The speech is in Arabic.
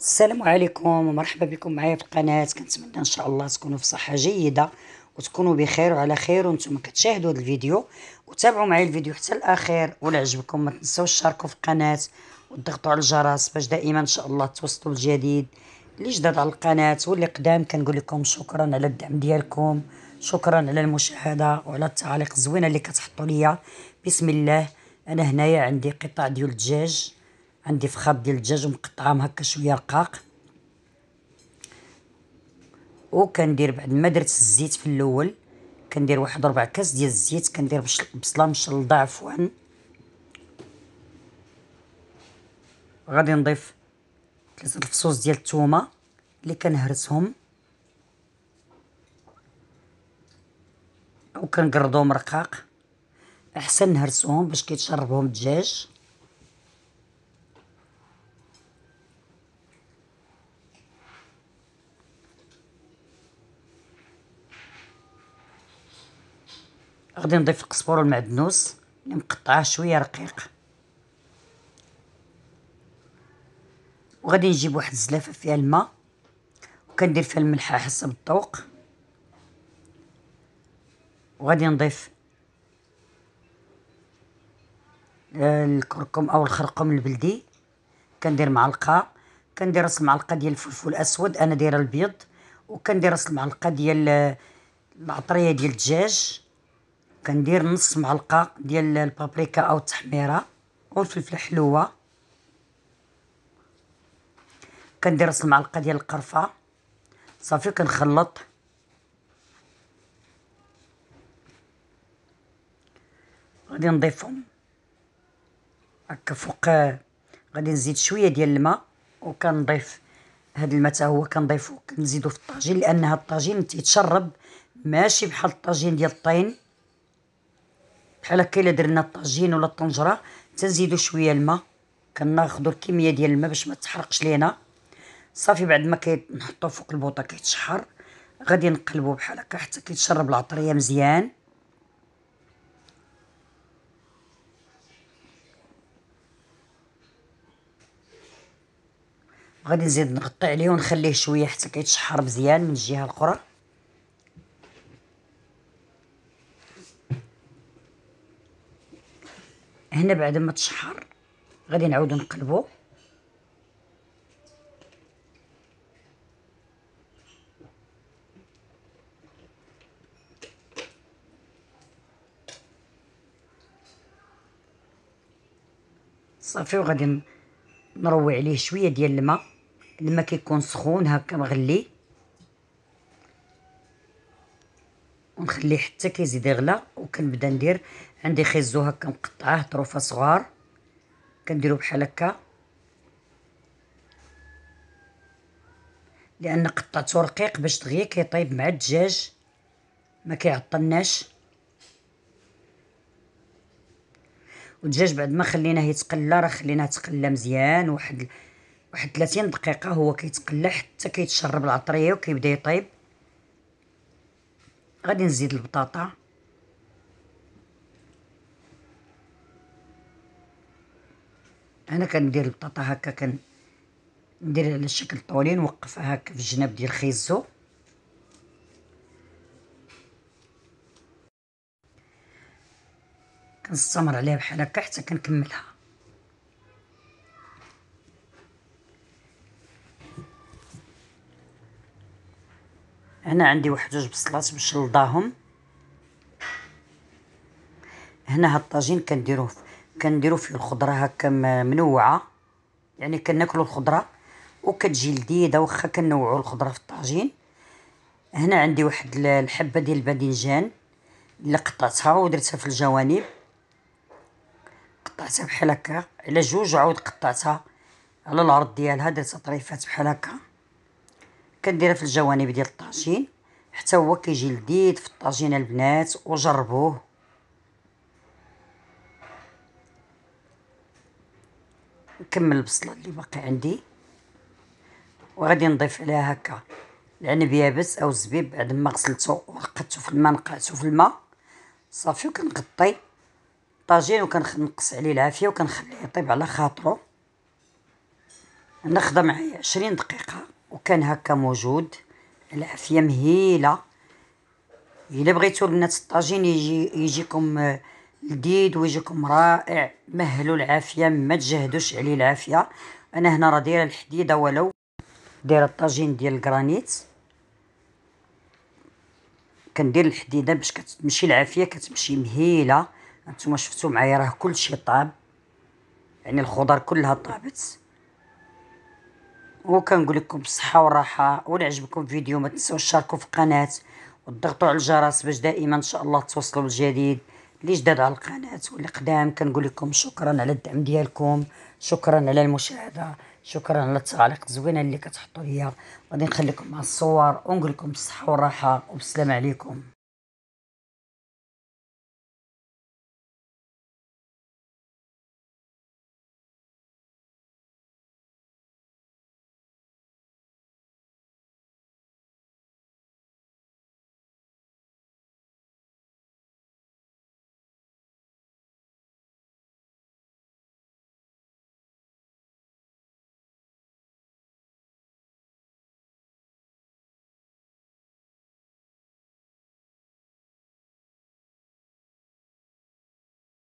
السلام عليكم ومرحبا بكم معايا في القناة كنتمنى ان شاء الله تكونوا في صحة جيدة وتكونوا بخير وعلى خير وانتم كتشاهدوا هذا الفيديو وتابعوا معايا الفيديو حتى الاخير ولا عجبكم ما تنساوش تشاركوا في القناة وتضغطوا على الجرس باش دائما ان شاء الله توصلوا الجديد اللي جداد على القناة واللي قدام كنقول لكم شكرا على الدعم ديالكم شكرا على المشاهدة وعلى التعليق الزوينة اللي كتحطوا ليا بسم الله انا هنايا عندي قطع ديال الدجاج عندي فخاط ديال الدجاج مقطعهم هكا شويه رقاق وكندير بعد ما درت الزيت في الاول كندير واحد ربع كاس ديال الزيت كندير بصله مشلضه عفوا غادي نضيف ثلاثه الفصوص ديال الثومه اللي كنهرسهم وكنقردهم رقاق احسن نهرسهم باش كيتشربهم الدجاج غادي نضيف القزبر والمعدنوس اللي مقطعاه شويه رقيق وغادي نجيب واحد الزلافه فيها الماء وكندير فيها الملح على حسب الذوق وغادي نضيف آه، الكركم او الخرقوم البلدي كندير معلقه كندير راس المعلقه ديال الفلفل الاسود انا دايره البيض وكندير راس المعلقه ديال آه، العطريه ديال الدجاج كندير نص معلقه ديال البابريكا او التحميره والفلفله حلوه كندير نص معلقه ديال القرفه صافي كنخلط غادي نضيفهم هكا فوق غادي نزيد شويه ديال الماء وكنضيف هاد الماء حتى هو كنضيفو كنزيدو في الطاجين لان هاد الطاجين تيتشرب ماشي بحال الطاجين ديال الطين بحال هكا الا درنا الطاجين ولا الطنجره تنزيدو شويه الماء كناخذوا الكميه ديال الماء باش ما تحرقش لينا صافي بعد ما كنحطوا فوق البوطه كيتشحر غادي نقلبو بحال هكا حتى كيتشرب العطريه مزيان غادي نزيد نغطي عليه ونخليه شويه حتى كيتشحر مزيان من الجهه الاخرى هنا بعد ما تشحر غادي نعاودو نقلبو صافي وغادي نروي عليه شويه ديال الماء الماء كيكون سخون هكا مغلي ونخليه حتى كيزيد يغلى وكنبدا ندير عندي خيزو هكا مقطعاه طروفه صغار كنديرو بحال هكا لان قطعته رقيق باش دغيا كيطيب مع الدجاج ما كيعطلناش والدجاج بعد ما خليناه يتقلى راه خليناه تقلى مزيان واحد واحد 30 دقيقه هو كيتقلى حتى كيتشرب العطريه وكيبدا يطيب غادي نزيد البطاطا انا كندير البطاطا هكا كن ندير على شكل طولين نوقفها هكا في الجناب ديال الخيزو كنستمر عليها بحال هكا حتى كنكملها هنا عندي واحد جوج بصلات مشلضاهم هنا هاد الطاجين كنديروه كنديرو فيه الخضره هكا منوعه يعني كناكلو الخضره وكتجي لذيذه واخا كنوعو الخضره في الطاجين هنا عندي واحد الحبه ديال الباذنجان اللي قطعتها ودرتها في الجوانب قطعتها بحال هكا على جوج عاود قطعتها على العرض ديالها درتها طريفات بحال هكا كنديرها في الجوانب ديال الطاجين حتى هو كيجي لذيذ في الطاجين البنات وجربوه نكمل البصله اللي باقي عندي وغادي نضيف عليها هكا العنب يابس او الزبيب بعد ما غسلته ونقدته في الماء نقعته في الماء صافي وكنغطي الطاجين وكنقص عليه العافيه وكنخليه يطيب على خاطرو ناخذ معايا عشرين دقيقه وكان هكا موجود العافيه مهيله الا بغيتو البنات الطاجين يجي يجيكم لقيد وجهكم رائع مهلوا العافيه ما تجهدوش عليه العافيه انا هنا راه دايره الحديده ولو دايره الطاجين ديال الجرانيت كندير الحديده باش كتمشي العافيه كتمشي مهيله انتما شفتوا معايا راه كلشي طاب يعني الخضر كلها طابت وكنقول لكم بالصحه والراحه ولا عجبكم الفيديو ما تنساوش تشاركوا في القناه وتضغطوا على الجرس باش دائما ان شاء الله توصلوا الجديد اللي جداد على القناه واللي قدام كنقول لكم شكرا على الدعم ديالكم شكرا على المشاهده شكرا على التعليق الزوينه اللي كتحطوا ليا غادي نخليكم مع الصور ونقول لكم بالصحه والراحه وبالسلامه عليكم